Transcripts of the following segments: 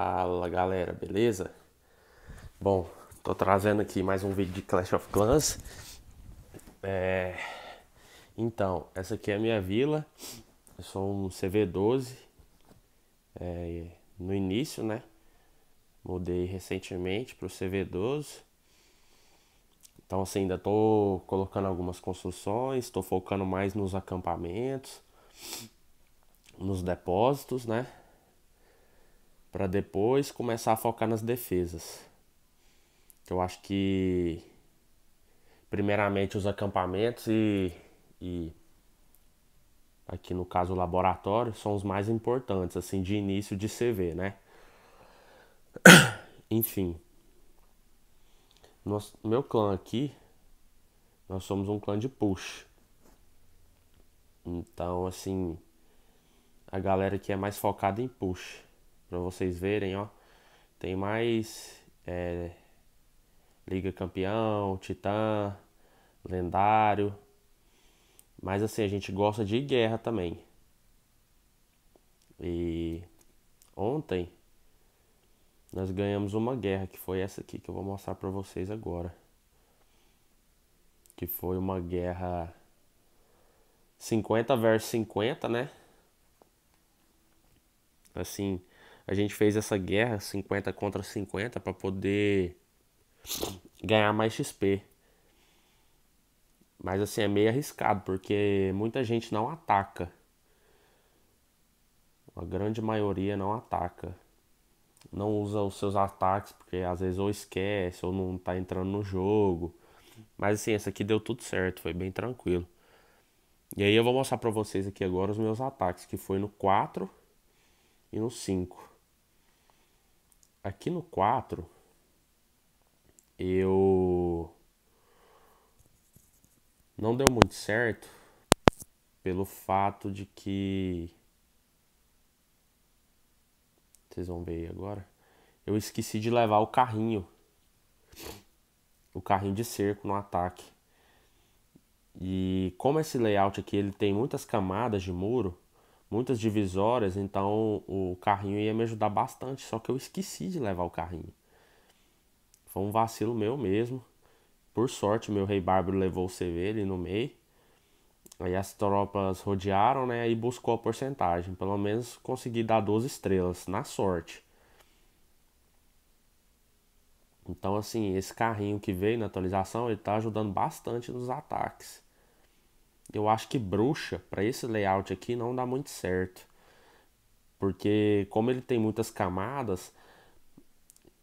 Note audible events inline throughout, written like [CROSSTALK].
Fala galera, beleza? Bom, tô trazendo aqui mais um vídeo de Clash of Clans. É... Então, essa aqui é a minha vila. Eu sou um CV12. É... No início, né? Mudei recentemente pro CV12. Então, assim, ainda tô colocando algumas construções, tô focando mais nos acampamentos, nos depósitos, né? para depois começar a focar nas defesas. Eu acho que primeiramente os acampamentos e, e aqui no caso o laboratório são os mais importantes assim de início de CV, né? [COUGHS] Enfim, nosso, meu clã aqui nós somos um clã de push. Então, assim, a galera que é mais focada em push para vocês verem, ó. Tem mais é, Liga Campeão, Titã, Lendário. Mas assim, a gente gosta de guerra também. E ontem nós ganhamos uma guerra, que foi essa aqui que eu vou mostrar para vocês agora. Que foi uma guerra 50 versus 50, né? Assim, a gente fez essa guerra 50 contra 50 para poder ganhar mais XP. Mas assim, é meio arriscado, porque muita gente não ataca. A grande maioria não ataca. Não usa os seus ataques, porque às vezes ou esquece, ou não tá entrando no jogo. Mas assim, essa aqui deu tudo certo, foi bem tranquilo. E aí eu vou mostrar pra vocês aqui agora os meus ataques, que foi no 4 e no 5 aqui no 4, eu. Não deu muito certo pelo fato de que. Vocês vão ver aí agora. Eu esqueci de levar o carrinho. O carrinho de cerco no ataque. E como esse layout aqui ele tem muitas camadas de muro, muitas divisórias, então o carrinho ia me ajudar bastante, só que eu esqueci de levar o carrinho. Foi um vacilo meu mesmo. Por sorte, meu rei Bárbaro levou o CV ali no meio. Aí as tropas rodearam, né? E buscou a porcentagem. Pelo menos consegui dar 12 estrelas, na sorte. Então, assim, esse carrinho que veio na atualização, ele tá ajudando bastante nos ataques eu acho que bruxa para esse layout aqui não dá muito certo. Porque como ele tem muitas camadas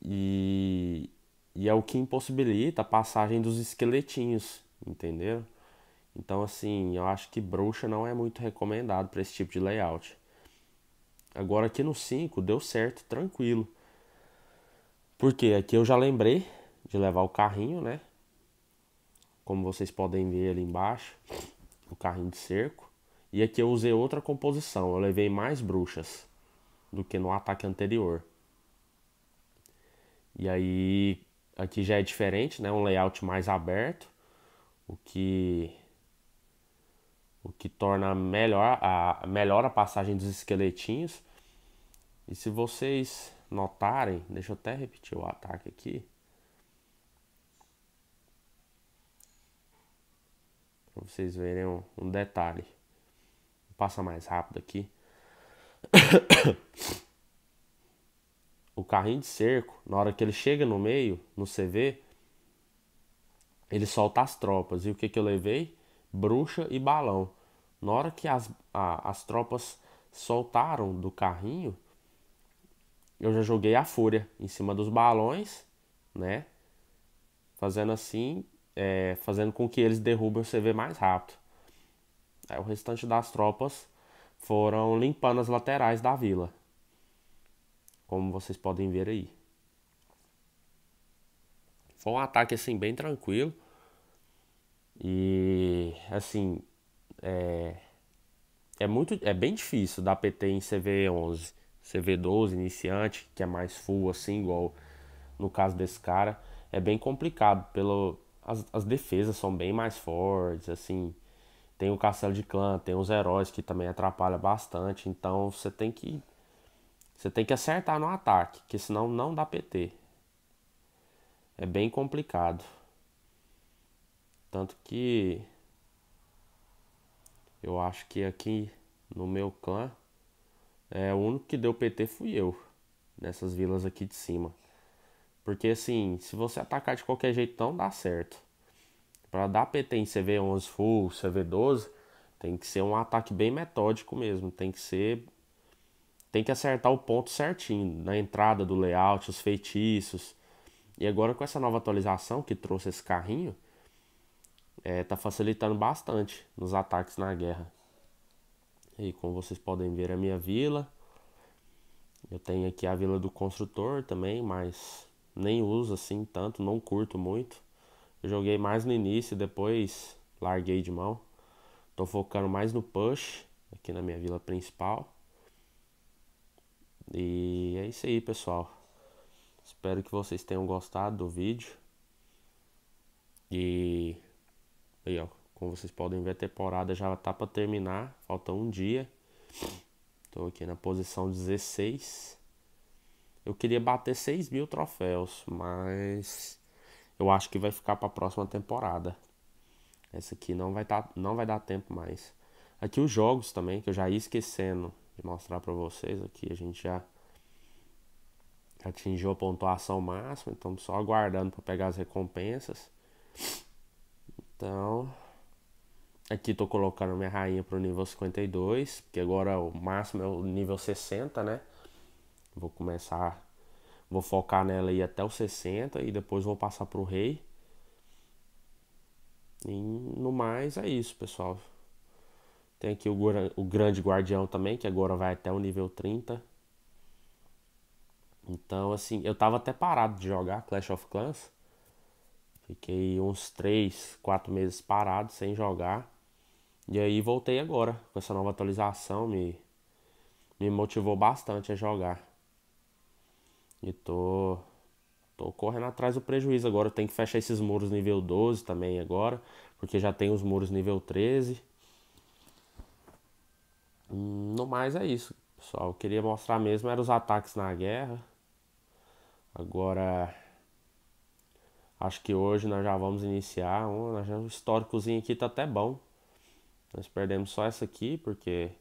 e, e é o que impossibilita a passagem dos esqueletinhos, entendeu? Então assim, eu acho que bruxa não é muito recomendado para esse tipo de layout. Agora aqui no 5 deu certo, tranquilo. Porque aqui eu já lembrei de levar o carrinho, né? Como vocês podem ver ali embaixo o carrinho de cerco. E aqui eu usei outra composição, eu levei mais bruxas do que no ataque anterior. E aí aqui já é diferente, né? Um layout mais aberto, o que o que torna melhor a melhor a passagem dos esqueletinhos. E se vocês notarem, deixa eu até repetir o ataque aqui. Pra vocês verem um, um detalhe. Passa mais rápido aqui. [COUGHS] o carrinho de cerco, na hora que ele chega no meio, no CV, ele solta as tropas. E o que, que eu levei? Bruxa e balão. Na hora que as, a, as tropas soltaram do carrinho, eu já joguei a fúria em cima dos balões, né? Fazendo assim, é, fazendo com que eles derrubem o CV mais rápido. Aí, o restante das tropas foram limpando as laterais da vila, como vocês podem ver aí. Foi um ataque assim bem tranquilo e assim é, é muito é bem difícil dar PT em CV11, CV12 iniciante que é mais full assim igual no caso desse cara é bem complicado pelo as, as defesas são bem mais fortes, assim. Tem o castelo de clã, tem os heróis que também atrapalha bastante. Então você tem que. Você tem que acertar no ataque, que senão não dá PT. É bem complicado. Tanto que. Eu acho que aqui no meu clã. É, o único que deu PT fui eu. Nessas vilas aqui de cima. Porque assim, se você atacar de qualquer jeito, não dá certo. Para dar PT em CV11 full, CV12, tem que ser um ataque bem metódico mesmo. Tem que ser. Tem que acertar o ponto certinho na entrada do layout, os feitiços. E agora com essa nova atualização que trouxe esse carrinho, é, tá facilitando bastante nos ataques na guerra. E como vocês podem ver, é a minha vila. Eu tenho aqui a vila do construtor também, mas nem uso assim tanto, não curto muito. Eu joguei mais no início, depois larguei de mão. Tô focando mais no push aqui na minha vila principal. E é isso aí, pessoal. Espero que vocês tenham gostado do vídeo. E aí, ó, como vocês podem ver, a temporada já tá para terminar, falta um dia. Tô aqui na posição 16. Eu queria bater 6 mil troféus, mas eu acho que vai ficar para a próxima temporada. Essa aqui não vai, tá, não vai dar tempo mais. Aqui os jogos também, que eu já ia esquecendo de mostrar para vocês aqui. A gente já atingiu a pontuação máxima, então só aguardando para pegar as recompensas. Então, aqui tô colocando minha rainha pro nível 52, porque agora o máximo é o nível 60, né? Vou começar, vou focar nela aí até o 60 e depois vou passar pro rei. E no mais é isso, pessoal. Tem aqui o, o grande guardião também, que agora vai até o nível 30. Então, assim, eu tava até parado de jogar Clash of Clans. Fiquei uns 3, 4 meses parado sem jogar. E aí voltei agora com essa nova atualização, me, me motivou bastante a jogar. E tô, tô correndo atrás do prejuízo agora. Eu tenho que fechar esses muros nível 12 também agora, porque já tem os muros nível 13. Hum, no mais é isso, pessoal. Eu queria mostrar mesmo eram os ataques na guerra. Agora acho que hoje nós já vamos iniciar. Um, já, o históricozinho aqui tá até bom. Nós perdemos só essa aqui porque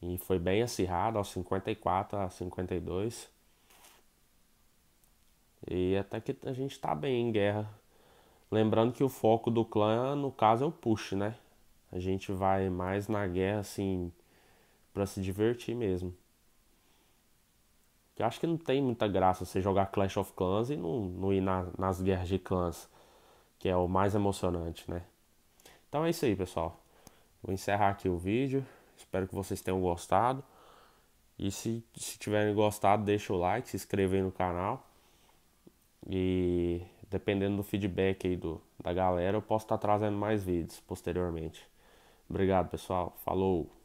e foi bem acirrado aos 54 a 52. E até que a gente tá bem em guerra. Lembrando que o foco do clã, no caso, é o push, né? A gente vai mais na guerra, assim, para se divertir mesmo. Eu acho que não tem muita graça você jogar Clash of Clans e não, não ir na, nas guerras de clãs, que é o mais emocionante, né? Então é isso aí, pessoal. Vou encerrar aqui o vídeo. Espero que vocês tenham gostado. E se, se tiverem gostado, deixa o like, se inscreve aí no canal. E dependendo do feedback aí do, da galera, eu posso estar tá trazendo mais vídeos posteriormente. Obrigado, pessoal. Falou!